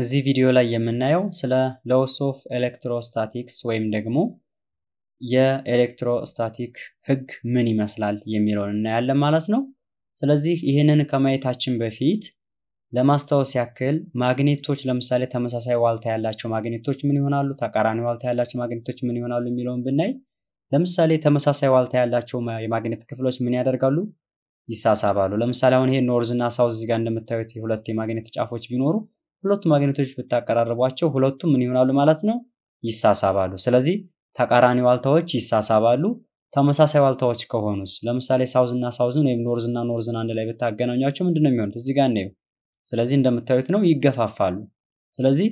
እዚህ ቪዲዮ ላይ የምናየው ስለ ሎስ ኦፍ ኤሌክትሮስታቲክስ ወይም ደግሞ የኤሌክትሮስታቲክ ህግ ምን ይመስላል የሚለውን እናያለን ማለት ነው። ስለዚህ ይህንን ከማየታችን በፊት ለማስታወስ ያክል ማግኔቶች ለምሳሌ ተመሳሳይ ዋልታ ያላቸው ማግኔቶች ምን ይሆናሉ፣ ተቃራኒ ዋልታ ያላቸው ማግኔቶች ምን ይሆናሉ የሚለውን ብናይ ለምሳሌ ተመሳሳይ ዋልታ ያላቸው የማግኔት ክፍሎች ምን ያደርጋሉ? ይሳሳባሉ። ለምሳሌ አሁን ይሄ ኖርዝ እና ሳውዝ እዚጋ እንደምታዩት የሁለት የማግኔት ጫፎች ቢኖሩ ሁለቱ ማግኔቶች ብታቀራርቧቸው ሁለቱም ምን ይሆናሉ ማለት ነው? ይሳሳባሉ። ስለዚህ ተቃራኒ ዋልታዎች ይሳሳባሉ። ተመሳሳይ ዋልታዎች ከሆኑስ ለምሳሌ ሳውዝ እና ሳውዝን ወይም ኖርዝና ኖርዝን አንድ ላይ ብታገናኟቸው ምንድን ነው የሚሆኑት? እዚህ ጋር ነው። ስለዚህ እንደምታዩት ነው ይገፋፋሉ። ስለዚህ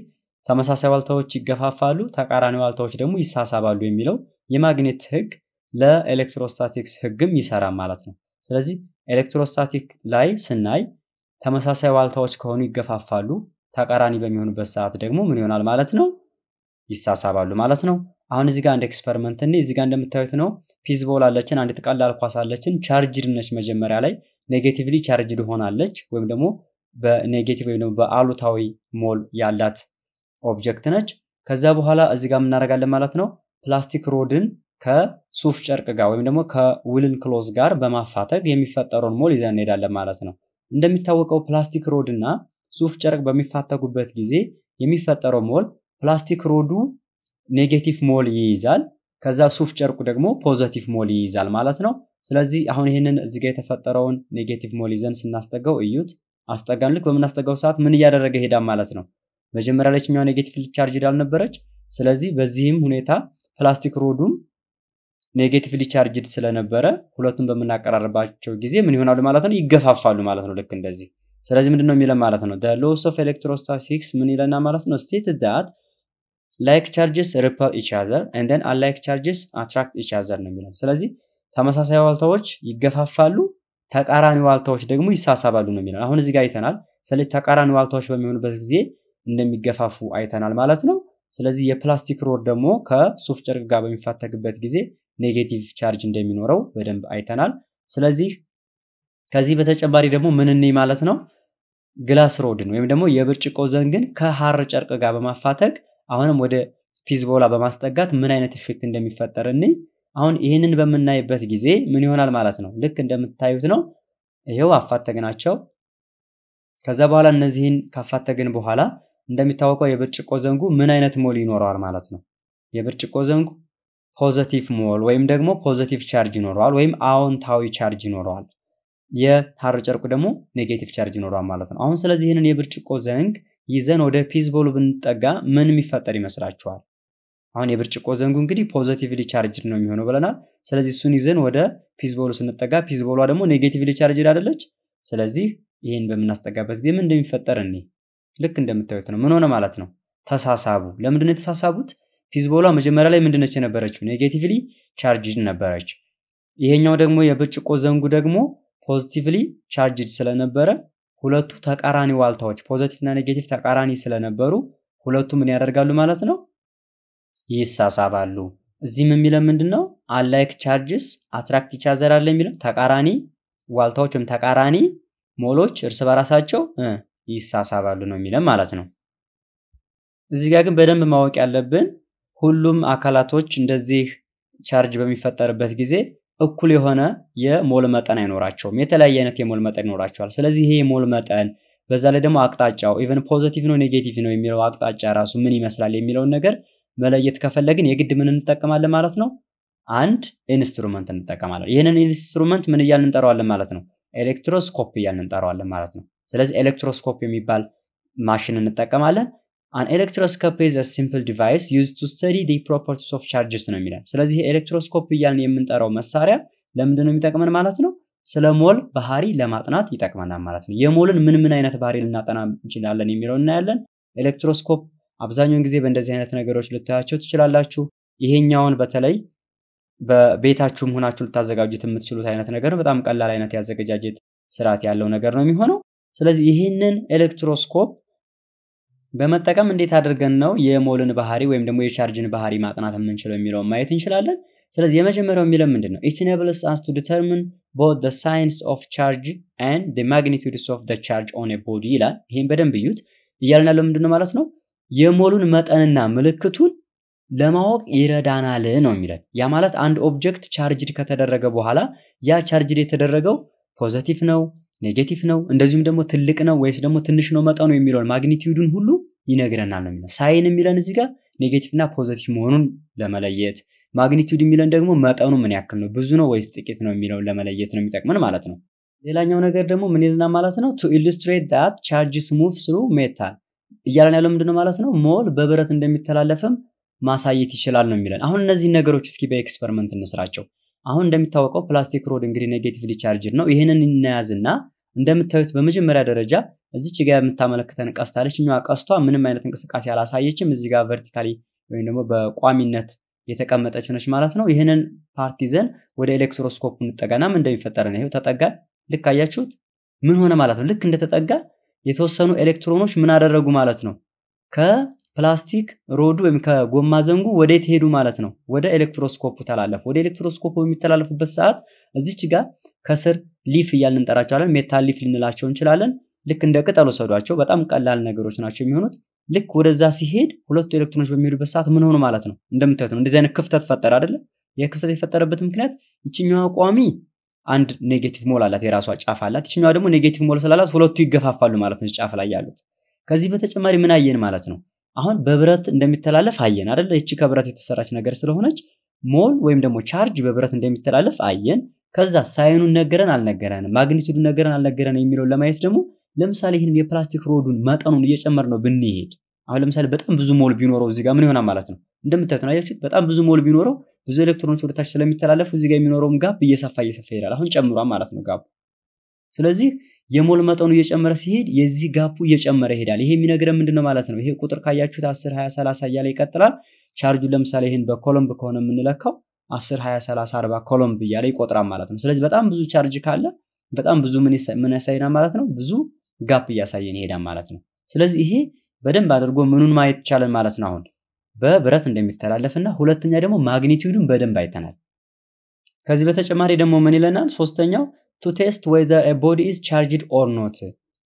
ተመሳሳይ ዋልታዎች ይገፋፋሉ፣ ተቃራኒ ዋልታዎች ደግሞ ይሳሳባሉ የሚለው የማግኔት ህግ ለኤሌክትሮስታቲክስ ህግም ይሰራ ማለት ነው። ስለዚህ ኤሌክትሮስታቲክ ላይ ስናይ ተመሳሳይ ዋልታዎች ከሆኑ ይገፋፋሉ፣ ተቃራኒ በሚሆኑበት ሰዓት ደግሞ ምን ይሆናል ማለት ነው? ይሳሳባሉ ማለት ነው። አሁን እዚህ ጋር አንድ ኤክስፐሪመንት እኔ እዚህ ጋር እንደምታዩት ነው። ፒዝቦል አለችን፣ አንዲት ቀላል ኳስ አለችን። ቻርጅድ ነች መጀመሪያ ላይ ኔጌቲቭሊ ቻርጅድ ሆናለች፣ ወይም ደግሞ በኔጌቲቭ ወይም ደግሞ በአሉታዊ ሞል ያላት ኦብጀክት ነች። ከዛ በኋላ እዚህ ጋር የምናደርጋለን ማለት ነው ፕላስቲክ ሮድን ከሱፍ ጨርቅ ጋር ወይም ደግሞ ከውልን ክሎዝ ጋር በማፋተግ የሚፈጠረውን ሞል ይዘን እንሄዳለን ማለት ነው። እንደሚታወቀው ፕላስቲክ ሮድ እና ሱፍ ጨርቅ በሚፋተጉበት ጊዜ የሚፈጠረው ሞል ፕላስቲክ ሮዱ ኔጌቲቭ ሞል ይይዛል። ከዛ ሱፍ ጨርቁ ደግሞ ፖዘቲቭ ሞል ይይዛል ማለት ነው። ስለዚህ አሁን ይህንን እዚህ ጋር የተፈጠረውን ኔጌቲቭ ሞል ይዘን ስናስጠጋው እዩት። አስጠጋን። ልክ በምናስጠጋው ሰዓት ምን እያደረገ ሄዳ ማለት ነው። መጀመሪያ ላይ ችኛው ኔጌቲቭ ቻርጅ አልነበረች። ስለዚህ በዚህም ሁኔታ ፕላስቲክ ሮዱም ኔጌቲቭ ሊቻርጅድ ስለነበረ ሁለቱም በምናቀራርባቸው ጊዜ ምን ይሆናሉ ማለት ነው? ይገፋፋሉ ማለት ነው። ልክ እንደዚህ ስለዚህ ምንድን ነው የሚለን ማለት ነው ሎስ ኦፍ ኤሌክትሮስታቲክስ ምን ይለና ማለት ነው ስቴት ዳት ላይክ ቻርጅስ ሪፐል ኢች አዘር ኤንደን አንላይክ ቻርጅስ አትራክት ኢች አዘር ነው የሚለው። ስለዚህ ተመሳሳይ ዋልታዎች ይገፋፋሉ፣ ተቃራኒ ዋልታዎች ደግሞ ይሳሳባሉ ነው የሚለው። አሁን እዚህ ጋር አይተናል። ስለዚህ ተቃራኒ ዋልታዎች በሚሆኑበት ጊዜ እንደሚገፋፉ አይተናል ማለት ነው። ስለዚህ የፕላስቲክ ሮድ ደግሞ ከሱፍ ጨርቅ ጋር በሚፋተግበት ጊዜ ኔጌቲቭ ቻርጅ እንደሚኖረው በደንብ አይተናል። ስለዚህ ከዚህ በተጨማሪ ደግሞ ምን ማለት ነው ግላስ ሮድን ወይም ደግሞ የብርጭቆ ዘንግን ከሀር ጨርቅ ጋር በማፋተግ አሁንም ወደ ፒዝቦላ በማስጠጋት ምን አይነት ኢፌክት እንደሚፈጠር እኔ አሁን ይህንን በምናይበት ጊዜ ምን ይሆናል ማለት ነው። ልክ እንደምታዩት ነው። ይሄው አፋተግናቸው። ከዛ በኋላ እነዚህን ካፋተግን በኋላ እንደሚታወቀው የብርጭቆ ዘንጉ ምን አይነት ሞል ይኖረዋል ማለት ነው። የብርጭቆ ዘንጉ ፖዘቲቭ ሞል ወይም ደግሞ ፖዘቲቭ ቻርጅ ይኖረዋል ወይም አዎንታዊ ቻርጅ ይኖረዋል። የሐር ጨርቁ ደግሞ ኔጌቲቭ ቻርጅ ይኖረዋል ማለት ነው። አሁን ስለዚህ ይህንን የብርጭቆ ዘንግ ይዘን ወደ ፒዝቦሉ ብንጠጋ ምን የሚፈጠር ይመስላችኋል? አሁን የብርጭቆ ዘንጉ እንግዲህ ፖዘቲቭሊ ቻርጅድ ነው የሚሆነው ብለናል። ስለዚህ እሱን ይዘን ወደ ፒዝቦሉ ስንጠጋ ፒዝቦሏ ደግሞ ኔጌቲቭሊ ቻርጅድ አይደለች። ስለዚህ ይህን በምናስጠጋበት ጊዜ ምን እንደሚፈጠር እኔ ልክ እንደምታዩት ነው። ምን ሆነ ማለት ነው? ተሳሳቡ። ለምንድን ነው የተሳሳቡት? ፒዝቦሏ መጀመሪያ ላይ ምንድነች የነበረችው? ኔጌቲቭሊ ቻርጅድ ነበረች። ይሄኛው ደግሞ የብርጭቆ ዘንጉ ደግሞ ፖዚቲቭሊ ቻርጅድ ስለነበረ ሁለቱ ተቃራኒ ዋልታዎች ፖዘቲቭ እና ኔጌቲቭ ተቃራኒ ስለነበሩ ሁለቱ ምን ያደርጋሉ ማለት ነው? ይሳሳባሉ። እዚህም የሚለን ምንድን ነው? አንላይክ ቻርጅስ አትራክት ይቻዘር አለ የሚለው ተቃራኒ ዋልታዎች ወይም ተቃራኒ ሞሎች እርስ በራሳቸው ይሳሳባሉ ነው የሚለው ማለት ነው። እዚህ ጋር ግን በደንብ ማወቅ ያለብን ሁሉም አካላቶች እንደዚህ ቻርጅ በሚፈጠርበት ጊዜ እኩል የሆነ የሞል መጠን አይኖራቸውም። የተለያየ አይነት የሞል መጠን ይኖራቸዋል። ስለዚህ ይሄ የሞል መጠን በዛ ላይ ደግሞ አቅጣጫው ኢቨን ፖዘቲቭ ነው ኔጌቲቭ ነው የሚለው አቅጣጫ ራሱ ምን ይመስላል የሚለውን ነገር መለየት ከፈለግን የግድ ምን እንጠቀማለን ማለት ነው? አንድ ኢንስትሩመንት እንጠቀማለን። ይህንን ኢንስትሩመንት ምን እያልን እንጠራዋለን ማለት ነው? ኤሌክትሮስኮፕ እያልን እንጠራዋለን ማለት ነው። ስለዚህ ኤሌክትሮስኮፕ የሚባል ማሽን እንጠቀማለን። አን ኤሌክትሮስኮፕ ኢዝ ሲምፕል ዲቫይስ ዩዝ ቱ ስተዲ ዲ ፕሮፐርቲስ ኦፍ ቻርጅስ ነው የሚላል። ስለዚህ ኤሌክትሮስኮፕ እያልን የምንጠራው መሳሪያ ለምንድን ነው የሚጠቅመን ማለት ነው? ስለ ሞል ባህሪ ለማጥናት ይጠቅመናል ማለት ነው። የሞልን ምን ምን አይነት ባህሪ ልናጠና እንችላለን የሚለው እናያለን። ኤሌክትሮስኮፕ አብዛኛውን ጊዜ በእንደዚህ አይነት ነገሮች ልታያቸው ትችላላችሁ። ይሄኛውን በተለይ በቤታችሁም ሆናችሁ ልታዘጋጁት የምትችሉት አይነት ነገር በጣም ቀላል አይነት የአዘገጃጀት ስርዓት ያለው ነገር ነው የሚሆነው። ስለዚህ ይህንን ኤሌክትሮስኮፕ በመጠቀም እንዴት አድርገን ነው የሞልን ባህሪ ወይም ደግሞ የቻርጅን ባህሪ ማጥናት የምንችለው የሚለውን ማየት እንችላለን። ስለዚህ የመጀመሪያው የሚለን ምንድን ነው? ኢት ኢኔብልስ አስ ቱ ዲተርሚን ቦት ዘ ሳይንስ ኦፍ ቻርጅ ኤንድ ዘ ማግኒቱድስ ኦፍ ዘ ቻርጅ ኦን ኤ ቦዲ ይላል። ይሄን በደንብ እዩት። እያልን ያለው ምንድን ነው ማለት ነው? የሞሉን መጠንና ምልክቱን ለማወቅ ይረዳናል ነው የሚለን። ያ ማለት አንድ ኦብጀክት ቻርጅድ ከተደረገ በኋላ ያ ቻርጅድ የተደረገው ፖዘቲቭ ነው ኔጌቲቭ ነው እንደዚሁም ደግሞ ትልቅ ነው ወይስ ደግሞ ትንሽ ነው መጠኑ የሚለውን ማግኒቲዩዱን ሁሉ ይነግረናል ነው ሳይን የሚለን እዚህ ጋር ኔጌቲቭ ፖዘቲቭ መሆኑን ለመለየት፣ ማግኒቱድ የሚለን ደግሞ መጠኑ ምን ያክል ነው፣ ብዙ ነው ወይስ ጥቂት ነው የሚለውን ለመለየት ነው የሚጠቅመን ማለት ነው። ሌላኛው ነገር ደግሞ ምን ይልና ማለት ነው ቱ ኢሉስትሬት ዳት ቻርጅስ ሙቭ ስሩ ሜታል እያለን ያለው ምንድነው ማለት ነው ሞል በብረት እንደሚተላለፍም ማሳየት ይችላል ነው የሚለን። አሁን እነዚህ ነገሮች እስኪ በኤክስፐሪመንት እንስራቸው። አሁን እንደሚታወቀው ፕላስቲክ ሮድ እንግዲህ ኔጌቲቭ ቻርጅድ ነው። ይህንን እናያዝና እንደምታዩት በመጀመሪያ ደረጃ እዚች ጋር የምታመለክተን ቀስት አለች። እኛዋ ቀስቷ ምንም አይነት እንቅስቃሴ አላሳየችም። እዚህ ጋር ቨርቲካሊ ወይም ደግሞ በቋሚነት የተቀመጠች ነች ማለት ነው። ይህንን ፓርቲ ዘን ወደ ኤሌክትሮስኮፕ እንጠጋና ምን እንደሚፈጠር ነው። ይኸው ተጠጋ፣ ልክ አያችሁት ምን ሆነ ማለት ነው። ልክ እንደተጠጋ የተወሰኑ ኤሌክትሮኖች ምን አደረጉ ማለት ነው ከ ፕላስቲክ ሮዱ ወይም ከጎማ ዘንጉ ወዴት ሄዱ ማለት ነው? ወደ ኤሌክትሮስኮፑ ተላለፉ። ወደ ኤሌክትሮስኮፑ በሚተላለፉበት ሰዓት እዚች ጋር ከስር ሊፍ እያልን እንጠራቸዋለን። ሜታል ሊፍ ልንላቸው እንችላለን። ልክ እንደ ቅጠል ወሰዷቸው። በጣም ቀላል ነገሮች ናቸው የሚሆኑት። ልክ ወደዛ ሲሄድ ሁለቱ ኤሌክትሮኖች በሚሄዱበት ሰዓት ምን ሆኑ ማለት ነው? እንደምታዩት ነው። እንደዚህ አይነት ክፍተት ፈጠረ አይደለ? ይህ ክፍተት የፈጠረበት ምክንያት ይችኛዋ ቋሚ አንድ ኔጌቲቭ ሞል አላት፣ የራሷ ጫፍ አላት። ይችኛዋ ደግሞ ኔጌቲቭ ሞል ስላላት ሁለቱ ይገፋፋሉ ማለት ነው፣ ጫፍ ላይ ያሉት። ከዚህ በተጨማሪ ምን አየን ማለት ነው? አሁን በብረት እንደሚተላለፍ አየን አይደል? እቺ ከብረት የተሰራች ነገር ስለሆነች ሞል ወይም ደግሞ ቻርጅ በብረት እንደሚተላለፍ አየን። ከዛ ሳይኑን ነገረን አልነገረንም፣ ማግኒቱዱ ነገረን አልነገረን የሚለውን ለማየት ደግሞ ለምሳሌ ይህንን የፕላስቲክ ሮዱን መጠኑን እየጨመር ነው ብንሄድ አሁን ለምሳሌ በጣም ብዙ ሞል ቢኖረው እዚህ ጋር ምን ይሆናል ማለት ነው። እንደምታዩት ነው አያችሁት? በጣም ብዙ ሞል ቢኖረው ብዙ ኤሌክትሮኖች ወደታች ስለሚተላለፉ እዚህ ጋር የሚኖረውም ጋፕ እየሰፋ እየሰፋ ይሄዳል። አሁን ጨምሯል ማለት ነው ጋፕ። ስለዚህ የሞል መጠኑ እየጨመረ ሲሄድ የዚህ ጋፑ እየጨመረ ይሄዳል። ይሄ የሚነግረን ምንድነው ማለት ነው? ይሄ ቁጥር ካያችሁት 10፣ 20፣ 30 እያለ ይቀጥላል። ቻርጁ ለምሳሌ ይህን በኮሎምብ ከሆነ የምንለካው 10፣ 20፣ 30፣ 40 ኮሎምብ እያለ ይቆጥራል ማለት ነው። ስለዚህ በጣም ብዙ ቻርጅ ካለ በጣም ብዙ ምን ያሳየናል ማለት ነው? ብዙ ጋፕ እያሳየን ይሄዳል ማለት ነው። ስለዚህ ይሄ በደንብ አድርጎ ምኑን ማየት ይቻለን ማለት ነው አሁን በብረት እንደሚተላለፍና ሁለተኛ ደግሞ ማግኒቲዩዱን በደንብ አይተናል። ከዚህ በተጨማሪ ደግሞ ምን ይለናል? ሶስተኛው to test whether a body is charged or not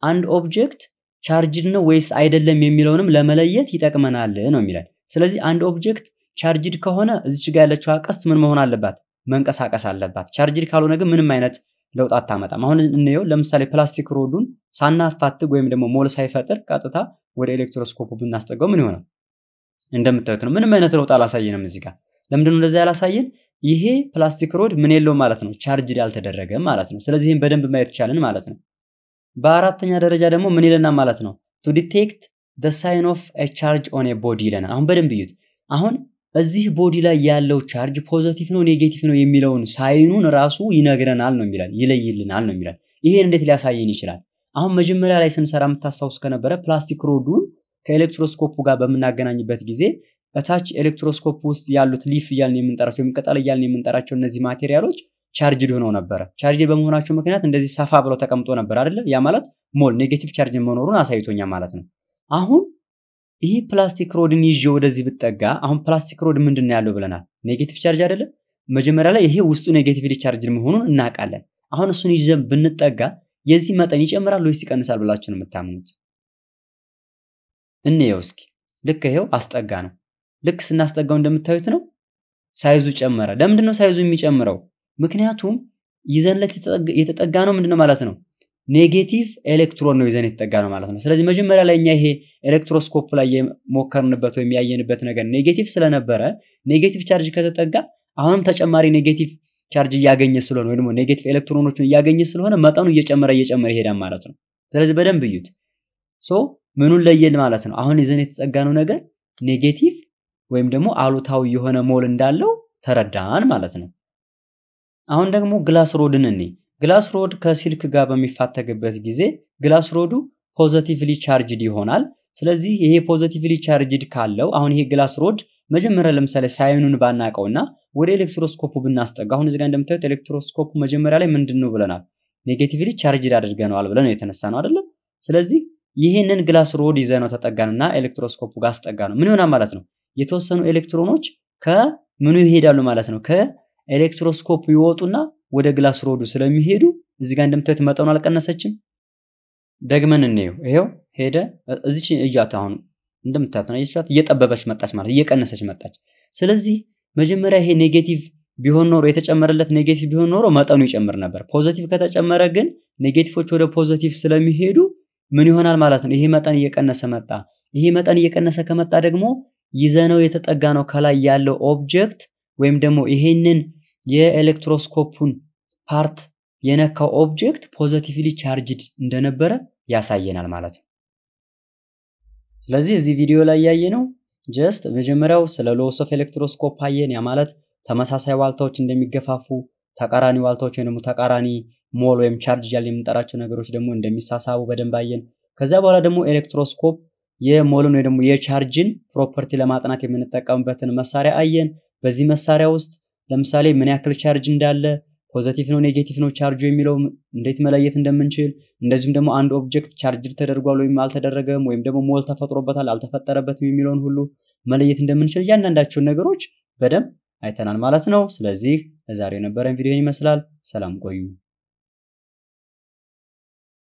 አንድ ኦብጀክት ቻርጅድ ነው ወይስ አይደለም የሚለውንም ለመለየት ይጠቅመናል ነው የሚለን። ስለዚህ አንድ ኦብጀክት ቻርጅድ ከሆነ እዚች ጋር ያለችው ቀስት ምን መሆን አለባት? መንቀሳቀስ አለባት። ቻርጅድ ካልሆነ ግን ምንም አይነት ለውጥ አታመጣም። አሁን እንየው። ለምሳሌ ፕላስቲክ ሮዱን ሳናፋትግ ወይም ደግሞ ሞል ሳይፈጥር ቀጥታ ወደ ኤሌክትሮስኮፑ ብናስጠገው ምን ይሆናል? እንደምታዩት ነው። ምንም አይነት ለውጥ አላሳየንም እዚህ ጋር። ለምንድነው እንደዛ ያላሳየን? ይሄ ፕላስቲክ ሮድ ምን የለው ማለት ነው፣ ቻርጅ ያልተደረገ ማለት ነው። ስለዚህም በደንብ ማየት ቻልን ማለት ነው። በአራተኛ ደረጃ ደግሞ ምን ይለና ማለት ነው? ቱ ዲቴክት ደ ሳይን ኦፍ ቻርጅ ኦን ቦዲ ይለናል። አሁን በደንብ እዩት። አሁን እዚህ ቦዲ ላይ ያለው ቻርጅ ፖዘቲቭ ነው ኔጌቲቭ ነው የሚለውን ሳይኑን ራሱ ይነግረናል ነው የሚላል፣ ይለይልናል ነው የሚላል። ይሄን እንዴት ሊያሳየን ይችላል? አሁን መጀመሪያ ላይ ስንሰራ የምታስታውስ ከነበረ ፕላስቲክ ሮዱን ከኤሌክትሮስኮፑ ጋር በምናገናኝበት ጊዜ በታች ኤሌክትሮስኮፕ ውስጥ ያሉት ሊፍ እያልን የምንጠራቸው ወይም ቅጠል እያልን የምንጠራቸው እነዚህ ማቴሪያሎች ቻርጅድ ሆነው ነበረ። ቻርጅድ በመሆናቸው ምክንያት እንደዚህ ሰፋ ብለው ተቀምጦ ነበር አይደለ? ያ ማለት ሞል ኔጌቲቭ ቻርጅ መኖሩን አሳይቶኛ ማለት ነው። አሁን ይህ ፕላስቲክ ሮድን ይዤ ወደዚህ ብጠጋ፣ አሁን ፕላስቲክ ሮድ ምንድን ነው ያለው ብለናል። ኔጌቲቭ ቻርጅ አይደለ? መጀመሪያ ላይ ይሄ ውስጡ ኔጌቲቭ ቻርጅ መሆኑን እናውቃለን። አሁን እሱን ይዘን ብንጠጋ የዚህ መጠን ይጨምራል ወይስ ይቀንሳል ብላችሁ ነው የምታምኑት? እንየው እስኪ። ልክ ይሄው አስጠጋ ነው ልክ ስናስጠጋው እንደምታዩት ነው ሳይዙ ጨመረ። ለምንድን ነው ሳይዙ የሚጨምረው? ምክንያቱም ይዘንለት የተጠጋ ነው ምንድነው ማለት ነው ኔጌቲቭ ኤሌክትሮን ነው ይዘን የተጠጋ ነው ማለት ነው። ስለዚህ መጀመሪያ ላይ እኛ ይሄ ኤሌክትሮስኮፕ ላይ የሞከርንበት ወይም ያየንበት ነገር ኔጌቲቭ ስለነበረ ኔጌቲቭ ቻርጅ ከተጠጋ አሁንም ተጨማሪ ኔጌቲቭ ቻርጅ እያገኘ ስለሆነ ወይ ደግሞ ኔጌቲቭ ኤሌክትሮኖችን እያገኘ ስለሆነ መጠኑ እየጨመረ እየጨመረ ይሄዳል ማለት ነው። ስለዚህ በደንብ እዩት። ሶ ምኑን ለየል ማለት ነው። አሁን ይዘን ነው ነገር ኔጌቲቭ ወይም ደግሞ አሉታዊ የሆነ ሞል እንዳለው ተረዳን ማለት ነው። አሁን ደግሞ ግላስ ሮድን እኔ ግላስ ሮድ ከሲልክ ጋር በሚፋተግበት ጊዜ ግላስ ሮዱ ፖዘቲቭሊ ቻርጅድ ይሆናል። ስለዚህ ይሄ ፖዘቲቭሊ ቻርጅድ ካለው አሁን ይሄ ግላስ ሮድ መጀመሪያ ለምሳሌ ሳይኑን ባናቀውና ወደ ኤሌክትሮስኮፑ ብናስጠጋ አሁን እዚጋ እንደምታዩት ኤሌክትሮስኮፑ መጀመሪያ ላይ ምንድን ነው ብለናል? ኔጌቲቭሊ ቻርጅድ አድርገነዋል ብለን የተነሳ ነው አይደለም። ስለዚህ ይህንን ግላስ ሮድ ይዘነው ተጠጋንና ኤሌክትሮስኮፑ ጋር አስጠጋ ነው ምን ይሆናል ማለት ነው የተወሰኑ ኤሌክትሮኖች ከምኑ ይሄዳሉ ማለት ነው። ከኤሌክትሮስኮፕ ይወጡና ወደ ግላስ ሮዱ ስለሚሄዱ እዚህ ጋር እንደምታዩት መጠኑ አልቀነሰችም። ደግመን እንየው። ይሄው ሄደ። እዚች እያት አሁን እንደምታዩት ነው እየጠበበች መጣች ማለት እየቀነሰች መጣች። ስለዚህ መጀመሪያ ይሄ ኔጌቲቭ ቢሆን ኖሮ የተጨመረለት ኔጌቲቭ ቢሆን ኖሮ መጠኑ ይጨምር ነበር። ፖዘቲቭ ከተጨመረ ግን ኔጌቲቮች ወደ ፖዘቲቭ ስለሚሄዱ ምን ይሆናል ማለት ነው? ይሄ መጠን እየቀነሰ መጣ። ይሄ መጠን እየቀነሰ ከመጣ ደግሞ ይዘነው የተጠጋ ነው ከላይ ያለው ኦብጀክት ወይም ደግሞ ይሄንን የኤሌክትሮስኮፑን ፓርት የነካው ኦብጀክት ፖዘቲቭሊ ቻርጅድ እንደነበረ ያሳየናል ማለት ነው። ስለዚህ እዚህ ቪዲዮ ላይ ያየነው ጀስት መጀመሪያው ስለ ሎስ ኦፍ ኤሌክትሮስኮፕ አየን። ያ ማለት ተመሳሳይ ዋልታዎች እንደሚገፋፉ፣ ተቃራኒ ዋልታዎች ወይም ደግሞ ተቃራኒ ሞል ወይም ቻርጅ እያልን የምንጠራቸው ነገሮች ደግሞ እንደሚሳሳቡ በደንብ አየን። ከዚያ በኋላ ደግሞ ኤሌክትሮስኮፕ የሞልን ወይ ደግሞ የቻርጅን ፕሮፐርቲ ለማጥናት የምንጠቀምበትን መሳሪያ አየን። በዚህ መሳሪያ ውስጥ ለምሳሌ ምን ያክል ቻርጅ እንዳለ፣ ፖዘቲቭ ነው ኔጌቲቭ ነው ቻርጁ የሚለው እንዴት መለየት እንደምንችል፣ እንደዚሁም ደግሞ አንድ ኦብጀክት ቻርጅድ ተደርጓል ወይም አልተደረገም ወይም ደግሞ ሞል ተፈጥሮበታል አልተፈጠረበትም የሚለውን ሁሉ መለየት እንደምንችል እያንዳንዳቸውን ነገሮች በደንብ አይተናል ማለት ነው። ስለዚህ ለዛሬ የነበረን ቪዲዮን ይመስላል። ሰላም ቆዩ።